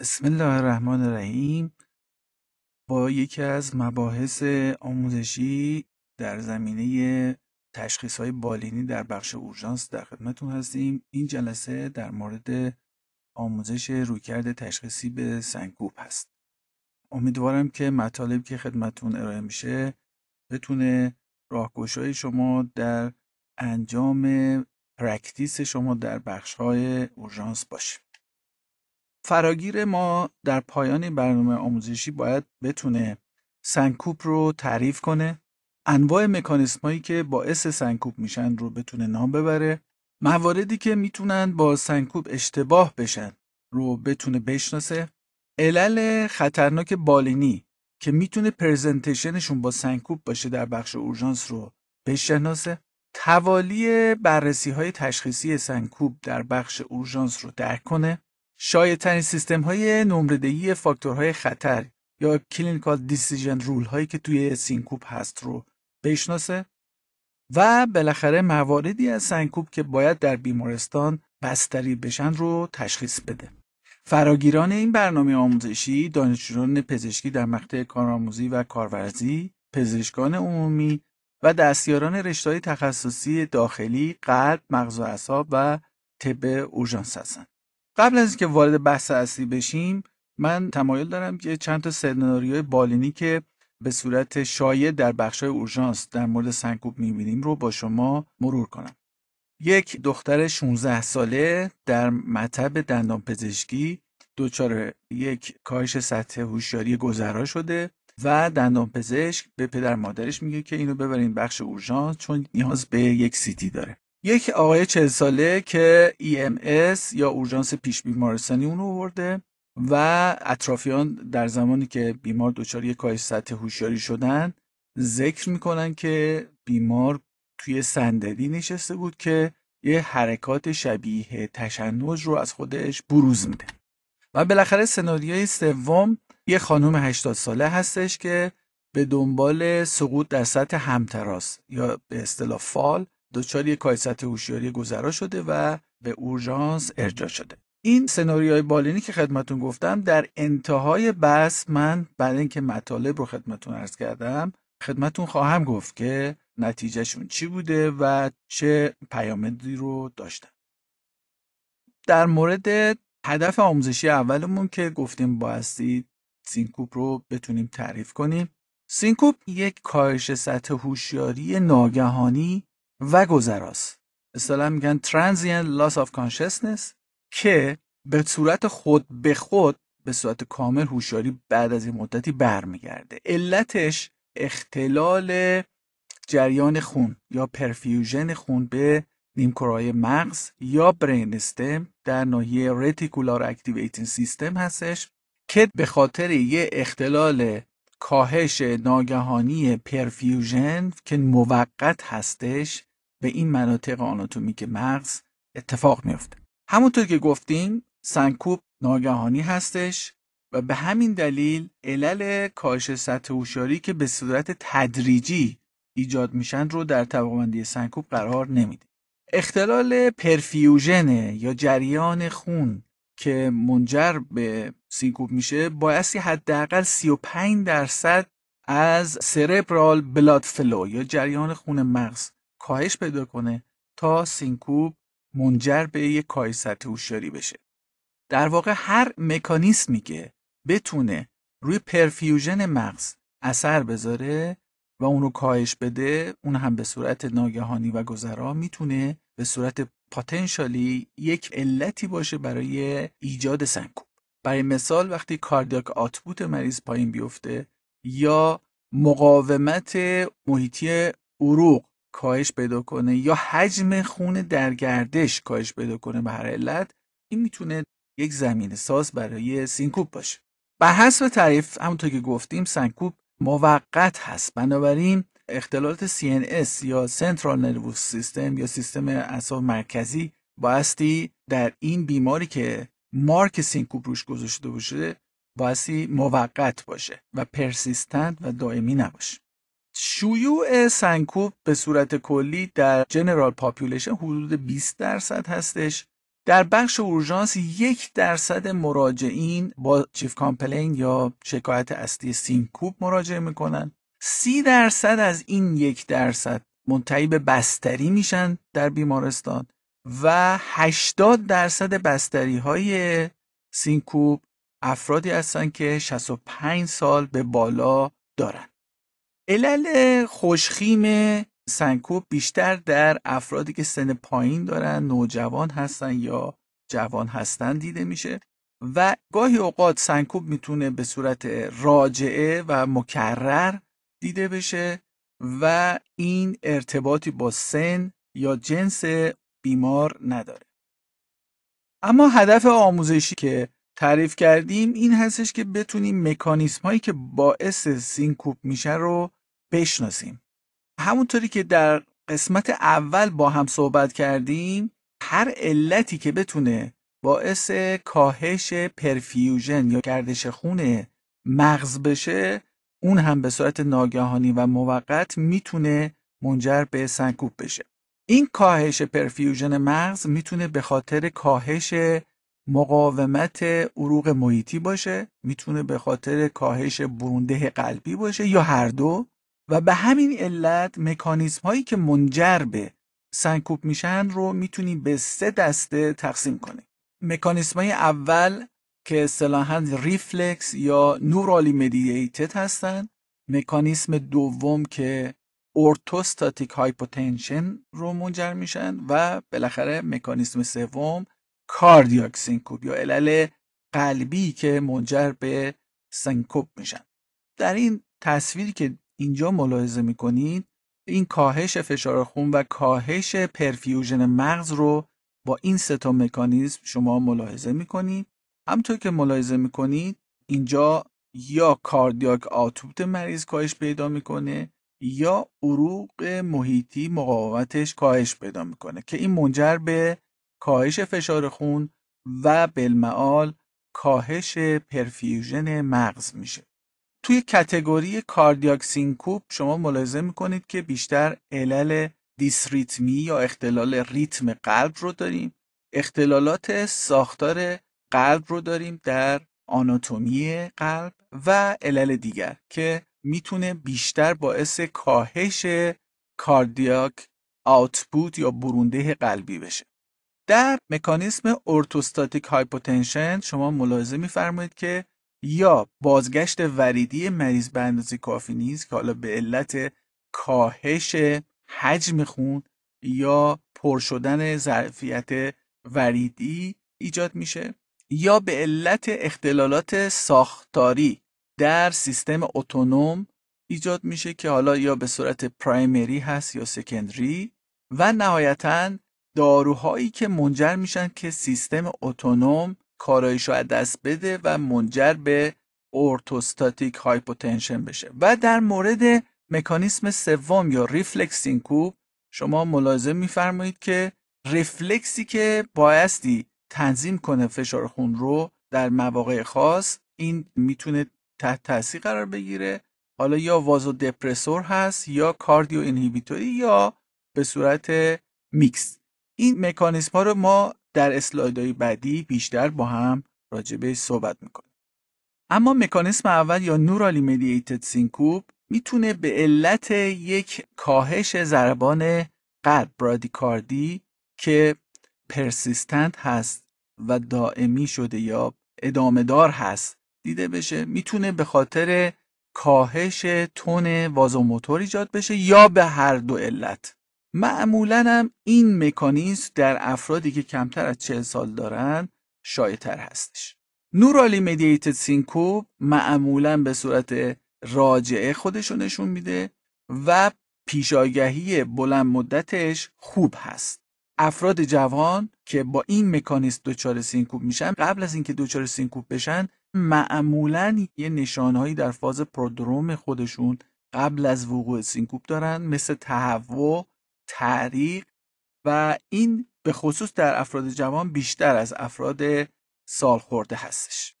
بسم الله الرحمن الرحیم با یکی از مباحث آموزشی در زمینه تشخیص های بالینی در بخش اورژانس در خدمتون هستیم این جلسه در مورد آموزش رویکرد تشخیصی به سنگکوب هست امیدوارم که مطالب که خدمتون ارائه میشه بتونه راهگشای شما در انجام پرکتیس شما در بخش های اورژانس باشه فراگیر ما در پایان برنامه آموزشی باید بتونه سنکوب رو تعریف کنه انواع مکانیسمایی که باعث سنکوب میشن رو بتونه نام ببره مواردی که میتونن با سنکوب اشتباه بشن رو بتونه بشناسه علل خطرناک بالینی که میتونه پرزنتشنشون با سنکوب باشه در بخش اورژانس رو بشناسه توالی بررسی های تشخیصی سنکوب در بخش اورژانس رو درک کنه شایدترین سیستم های نمردهی فاکتورهای خطر یا کلینیکال دیسیژن رول هایی که توی سینکوب هست رو بشناسه و بالاخره مواردی از سینکوب که باید در بیمارستان بستری بشن رو تشخیص بده. فراگیران این برنامه آموزشی دانشجویان پزشکی در مقطع کارآموزی و کارورزی، پزشکان عمومی و دستیاران رشتههای تخصصی داخلی، قلب، مغز و اعصاب و طب اورژانس هستند. قبل از اینکه وارد بحث اصلی بشیم من تمایل دارم که چند تا سناریوی بالینی که به صورت شایع در های اورژانس در مورد سنکوب میبینیم رو با شما مرور کنم. یک دختر 16 ساله در مطب دندانپزشکی دچار یک کاهش سطح هوشیاری گذرا شده و دندانپزشک به پدر مادرش میگه که اینو ببرین بخش اورژانس چون نیاز به یک سیتی داره. یک آقای چهل ساله که EMS یا اورژانس پیش بیمارستانی اون آورده و اطرافیان در زمانی که بیمار دچار یک کاهش سطح هوشیاری شدن ذکر میکنن که بیمار توی صندلی نشسته بود که یه حرکات شبیه تشنج رو از خودش بروز میده و بالاخره سناریوی سوم یه خانم 80 ساله هستش که به دنبال سقوط در سطح همتراس یا به اصطلاح فال دچار یک سطح هوشیاری گذرا شده و به اورژانس ارجاع شده این سناریوهای بالینی که خدمتون گفتم در انتهای بس من بعد اینکه مطالب رو خدمتون عرض کردم خدمتون خواهم گفت که نتیجهشون چی بوده و چه پیامدی رو داشتن در مورد هدف آموزشی اولمون که گفتیم بایستی سینکوپ رو بتونیم تعریف کنیم سینکوپ یک کاهش سطح هوشیاری ناگهانی و گذراست اصطلاح میگن transient loss of consciousness که به صورت خود به خود به صورت کامل هوشیاری بعد از این مدتی برمیگرده علتش اختلال جریان خون یا پرفیوژن خون به نیمکرای مغز یا برین استم در ناحیه رتیکولار اکتیویتینگ سیستم هستش که به خاطر یه اختلال کاهش ناگهانی پرفیوژن که موقت هستش به این مناطق آناتومیک مغز اتفاق میفته همونطور که گفتیم سنکوب ناگهانی هستش و به همین دلیل علل کاهش سطح هوشیاری که به صورت تدریجی ایجاد میشن رو در طبقه سنکوب قرار نمیده اختلال پرفیوژن یا جریان خون که منجر به سینکوب میشه بایستی حداقل 35 درصد از سربرال بلاد فلو یا جریان خون مغز کاهش پیدا کنه تا سینکوب منجر به یک کاهش سطح بشه در واقع هر مکانیسمی که بتونه روی پرفیوژن مغز اثر بذاره و اونو کاهش بده اون هم به صورت ناگهانی و گذرا میتونه به صورت پاتنشالی یک علتی باشه برای ایجاد سنکوب برای مثال وقتی کاردیاک آتبوت مریض پایین بیفته یا مقاومت محیطی عروق کاهش پیدا کنه یا حجم خون در گردش کاهش پیدا کنه به هر علت این میتونه یک زمین ساز برای سینکوپ باشه به حسب تعریف همونطور که گفتیم سینکوب موقت هست بنابراین اختلالات CNS یا سنترال نروس سیستم یا سیستم اعصاب مرکزی بایستی در این بیماری که مارک سینکوپ روش گذاشته باشه بایستی موقت باشه و پرسیستنت و دائمی نباشه شیوع سنگکوب به صورت کلی در جنرال پاپولیشن حدود 20 درصد هستش در بخش اورژانس یک درصد مراجعین با چیف کامپلین یا شکایت اصلی سینکوب مراجعه میکنن سی درصد از این یک درصد منتهی به بستری میشن در بیمارستان و 80 درصد بستری های سینکوب افرادی هستند که 65 سال به بالا دارن علل خوشخیم سنکوب بیشتر در افرادی که سن پایین دارن نوجوان هستن یا جوان هستن دیده میشه و گاهی اوقات سنکوب میتونه به صورت راجعه و مکرر دیده بشه و این ارتباطی با سن یا جنس بیمار نداره اما هدف آموزشی که تعریف کردیم این هستش که بتونیم مکانیسم هایی که باعث سینکوپ میشه رو بشناسیم همونطوری که در قسمت اول با هم صحبت کردیم هر علتی که بتونه باعث کاهش پرفیوژن یا گردش خون مغز بشه اون هم به صورت ناگهانی و موقت میتونه منجر به سنکوب بشه این کاهش پرفیوژن مغز میتونه به خاطر کاهش مقاومت عروق محیطی باشه میتونه به خاطر کاهش برونده قلبی باشه یا هر دو و به همین علت مکانیزم هایی که منجر به سنکوب میشن رو میتونی به سه دسته تقسیم کنی مکانیزم های اول که اصطلاحا ریفلکس یا نورالی مدییتد هستن مکانیسم دوم که اورتوستاتیک هایپوتنشن رو منجر میشن و بالاخره مکانیزم سوم کاردیاک سینکوب یا علل قلبی که منجر به سنکوب میشن در این تصویری که اینجا ملاحظه میکنید این کاهش فشار خون و کاهش پرفیوژن مغز رو با این سه تا مکانیزم شما ملاحظه میکنید همطور که ملاحظه میکنید اینجا یا کاردیاک آتوبت مریض کاهش پیدا میکنه یا عروق محیطی مقاومتش کاهش پیدا میکنه که این منجر به کاهش فشار خون و بالمعال کاهش پرفیوژن مغز میشه توی کتگوری کاردیاک شما ملاحظه میکنید که بیشتر علل دیسریتمی یا اختلال ریتم قلب رو داریم اختلالات ساختار قلب رو داریم در آناتومی قلب و علل دیگر که میتونه بیشتر باعث کاهش کاردیاک آوتپوت یا برونده قلبی بشه در مکانیسم ارتوستاتیک هایپوتنشن شما ملاحظه میفرمایید که یا بازگشت وریدی مریض به اندازه کافی نیست که حالا به علت کاهش حجم خون یا پر شدن ظرفیت وریدی ایجاد میشه یا به علت اختلالات ساختاری در سیستم اتونوم ایجاد میشه که حالا یا به صورت پرایمری هست یا سکندری و نهایتا داروهایی که منجر میشن که سیستم اتونوم کاراییش رو از دست بده و منجر به اورتوستاتیک هایپوتنشن بشه و در مورد مکانیسم سوم یا ریفلکس کوب شما ملاحظه میفرمایید که ریفلکسی که بایستی تنظیم کنه فشار خون رو در مواقع خاص این میتونه تحت تاثیر قرار بگیره حالا یا وازو دپرسور هست یا کاردیو انهیبیتوری یا به صورت میکس این مکانیسم ها رو ما در اسلایدهای بعدی بیشتر با هم راجبه صحبت میکنیم اما مکانیسم اول یا نورالی مدییتد سینکوب میتونه به علت یک کاهش ضربان قلب برادیکاردی که پرسیستنت هست و دائمی شده یا ادامه دار هست دیده بشه میتونه به خاطر کاهش تون وازوموتور ایجاد بشه یا به هر دو علت معمولا هم این مکانیزم در افرادی که کمتر از 40 سال دارن شایتر هستش نورالی مدییت سینکوب معمولا به صورت راجعه خودشو نشون میده و پیشاگهی بلند مدتش خوب هست افراد جوان که با این مکانیزم دوچار سینکوب میشن قبل از اینکه دچار سینکوب بشن معمولا یه نشانهایی در فاز پرودروم خودشون قبل از وقوع سینکوب دارن مثل تهوع تعریق و این به خصوص در افراد جوان بیشتر از افراد سال خورده هستش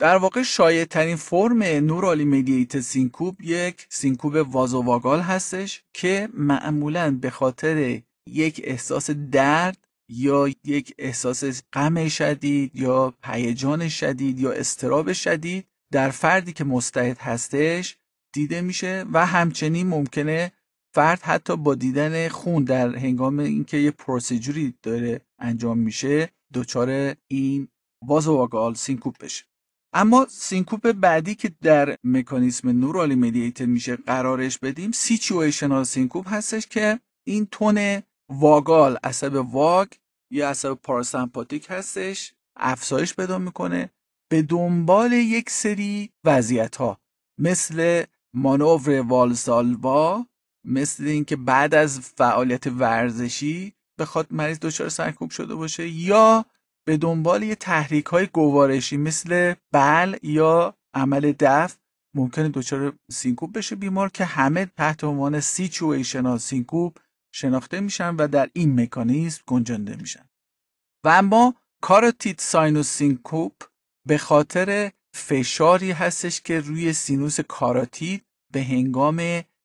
در واقع شایع ترین فرم نورالی میدییت سینکوب یک سینکوب وازوواگال هستش که معمولا به خاطر یک احساس درد یا یک احساس غم شدید یا هیجان شدید یا استراب شدید در فردی که مستعد هستش دیده میشه و همچنین ممکنه فرد حتی با دیدن خون در هنگام اینکه یه پروسیجوری داره انجام میشه دچار این وازواگال سینکوپ بشه اما سینکوپ بعدی که در مکانیسم نورالی مدییتر میشه قرارش بدیم سیچویشنال سینکوپ هستش که این تون واگال عصب واگ یا عصب پاراسمپاتیک هستش افزایش پیدا میکنه به دنبال یک سری وضعیت ها مثل مانور والسالوا مثل اینکه بعد از فعالیت ورزشی خاطر مریض دچار سرکوب شده باشه یا به دنبال یه تحریک های گوارشی مثل بل یا عمل دف ممکنه دچار سینکوب بشه بیمار که همه تحت عنوان سیچویشنال سینکوب شناخته میشن و در این مکانیزم گنجانده میشن و اما کاروتید ساینوس سینکوب به خاطر فشاری هستش که روی سینوس کاراتید به هنگام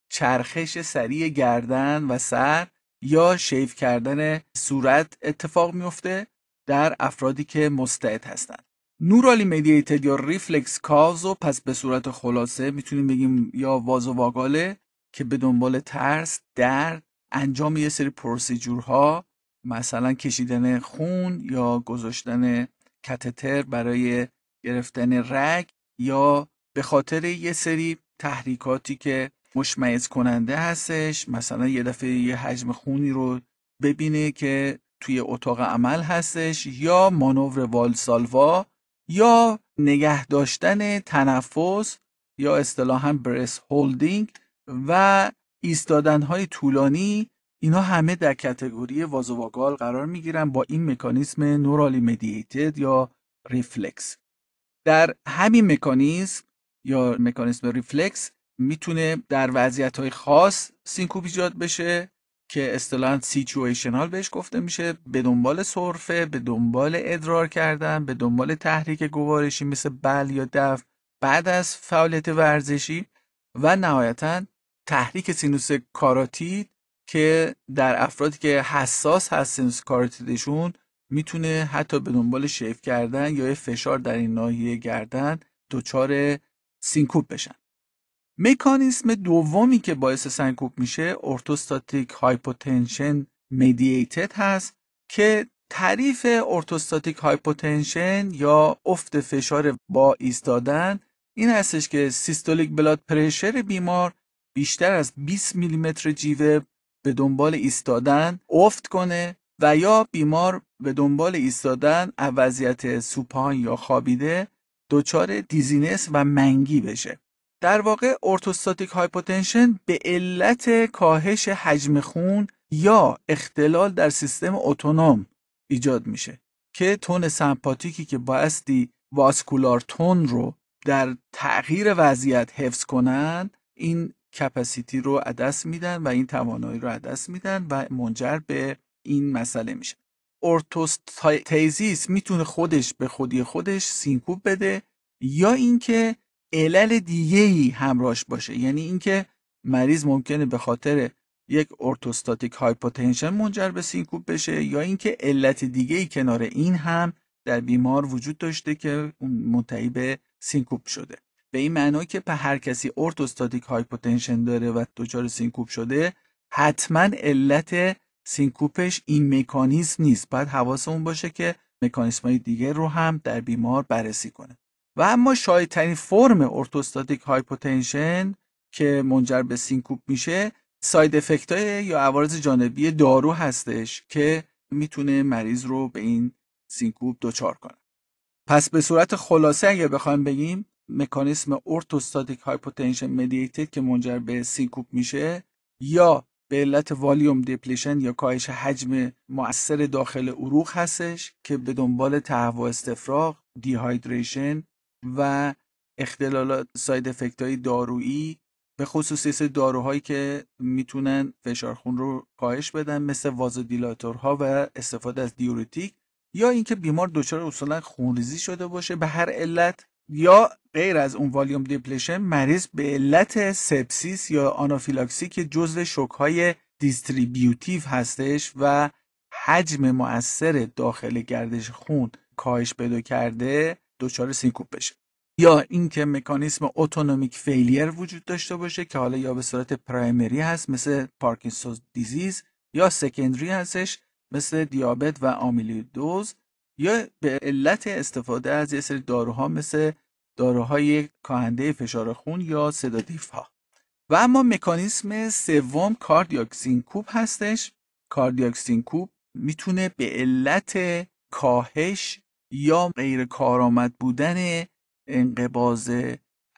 چرخش سریع گردن و سر یا شیف کردن صورت اتفاق میفته در افرادی که مستعد هستند نورالی میدییتد یا ریفلکس کازو پس به صورت خلاصه میتونیم بگیم یا و واگاله که به دنبال ترس درد انجام یه سری پروسیجورها مثلا کشیدن خون یا گذاشتن کتتر برای گرفتن رگ یا به خاطر یه سری تحریکاتی که مشمعز کننده هستش مثلا یه دفعه یه حجم خونی رو ببینه که توی اتاق عمل هستش یا مانور والسالوا یا نگه داشتن تنفس یا اصطلاحا برس هولدینگ و ایستادن های طولانی اینها همه در کتگوری وازوواگال قرار می گیرن با این مکانیسم نورالی مدییتد یا ریفلکس در همین مکانیزم یا مکانیسم ریفلکس میتونه در وضعیت های خاص سینکوپ ایجاد بشه که اصطلاحا سیچویشنال بهش گفته میشه به دنبال صرفه به دنبال ادرار کردن به دنبال تحریک گوارشی مثل بل یا دف بعد از فعالیت ورزشی و نهایتا تحریک سینوس کاراتید که در افرادی که حساس هست سینوس کاراتیدشون میتونه حتی به دنبال شیف کردن یا فشار در این ناحیه گردن دچار سینکوب بشن مکانیسم دومی که باعث سنکوب میشه ارتوستاتیک هایپوتنشن مدییتد هست که تعریف ارتوستاتیک هایپوتنشن یا افت فشار با ایستادن این هستش که سیستولیک بلاد پرشر بیمار بیشتر از 20 میلیمتر جیوه به دنبال ایستادن افت کنه و یا بیمار به دنبال ایستادن از وضعیت سوپان یا خوابیده دچار دیزینس و منگی بشه در واقع ارتوستاتیک هایپوتنشن به علت کاهش حجم خون یا اختلال در سیستم اتونوم ایجاد میشه که تون سمپاتیکی که بایستی واسکولار تون رو در تغییر وضعیت حفظ کنند این کپسیتی رو عدس میدن و این توانایی رو عدس میدن و منجر به این مسئله میشه ارتوستاتیزیس میتونه خودش به خودی خودش سینکوب بده یا اینکه علل دیگه ای همراهش باشه یعنی اینکه مریض ممکنه به خاطر یک ارتوستاتیک هایپوتنشن منجر به سینکوپ بشه یا اینکه علت دیگه ای کنار این هم در بیمار وجود داشته که منتهی به سینکوپ شده به این معنا که به هر کسی ارتوستاتیک هایپوتنشن داره و دچار سینکوپ شده حتما علت سینکوپش این مکانیزم نیست باید حواسمون باشه که مکانیسم های دیگه رو هم در بیمار بررسی کنه و اما شایدترین فرم ارتوستاتیک هایپوتنشن که منجر به سینکوپ میشه ساید افکت های یا عوارض جانبی دارو هستش که میتونه مریض رو به این سینکوپ دچار کنه پس به صورت خلاصه اگر بخوایم بگیم مکانیسم ارتوستاتیک هایپوتنشن مدییتد که منجر به سینکوپ میشه یا به علت والیوم دیپلیشن یا کاهش حجم مؤثر داخل عروق هستش که به دنبال تهوع استفراغ دیهایدریشن و اختلالات ساید افکت های دارویی به خصوص داروهایی که میتونن فشار خون رو کاهش بدن مثل وازودیلاتورها و استفاده از دیورتیک یا اینکه بیمار دچار اصولا خونریزی شده باشه به هر علت یا غیر از اون والیوم دیپلشن مریض به علت سپسیس یا آنافیلاکسی که جزو شوکهای دیستریبیوتیو هستش و حجم مؤثر داخل گردش خون کاهش پیدا کرده دچار سینکوپ بشه یا اینکه مکانیسم اتونومیک فیلیر وجود داشته باشه که حالا یا به صورت پرایمری هست مثل پارکینسون دیزیز یا سکندری هستش مثل دیابت و آمیلیدوز یا به علت استفاده از یه سری داروها مثل داروهای کاهنده فشار خون یا صدادیف ها و اما مکانیسم سوم کاردیاک سینکوپ هستش کاردیاک سینکوپ میتونه به علت کاهش یا غیر کارآمد بودن انقباز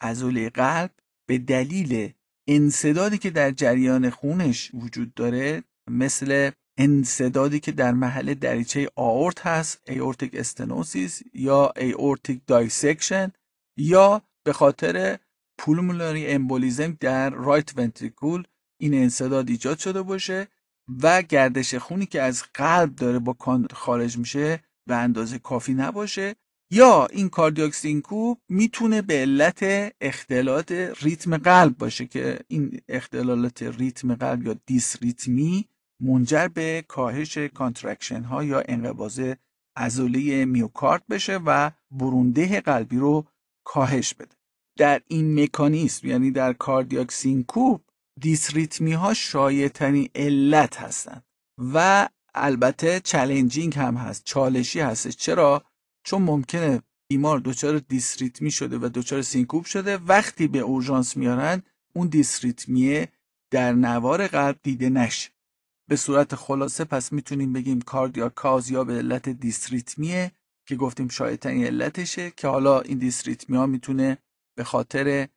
عضله قلب به دلیل انصدادی که در جریان خونش وجود داره مثل انصدادی که در محل دریچه آورت هست ایورتیک استنوسیس یا ایورتیک دایسکشن یا به خاطر پولمولاری امبولیزم در رایت ونتریکول این انصداد ایجاد شده باشه و گردش خونی که از قلب داره با کان خارج میشه به اندازه کافی نباشه یا این کاردیوکسین میتونه به علت اختلالات ریتم قلب باشه که این اختلالات ریتم قلب یا دیسریتمی منجر به کاهش کانترکشن ها یا انقباض عضله میوکارد بشه و برونده قلبی رو کاهش بده در این مکانیسم یعنی در کاردیاکسین دیس دیسریتمی ها شایع ترین علت هستند و البته چلنجینگ هم هست چالشی هست چرا چون ممکنه بیمار دچار دیسریتمی شده و دوچار سینکوب شده وقتی به اورژانس میارن اون دیسریتمیه در نوار قلب دیده نشه به صورت خلاصه پس میتونیم بگیم کاردیا کاز یا به علت دیسریتمیه که گفتیم شاید این علتشه که حالا این ها میتونه به خاطر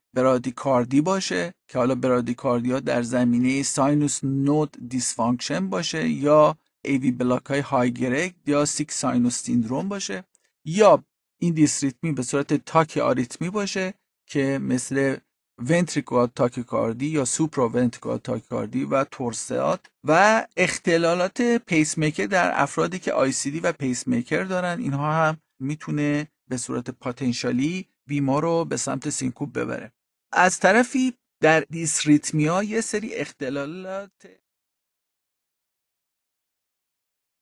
کاردی باشه که حالا کاردیا در زمینه ساینوس نود دیسفانکشن باشه یا ایوی بلاک های هایگرک یا سیک ساینوس سیندروم باشه یا این دیسریتمی به صورت تاک آریتمی باشه که مثل ونتریکوال تاکیکاردی یا سوپرا ونتریکوال تاکیکاردی و تورسیات و اختلالات پیس میکر در افرادی که آی سی دی و پیس میکر دارن اینها هم میتونه به صورت پاتنشالی بیمار رو به سمت سینکوب ببره از طرفی در ها یه سری اختلالات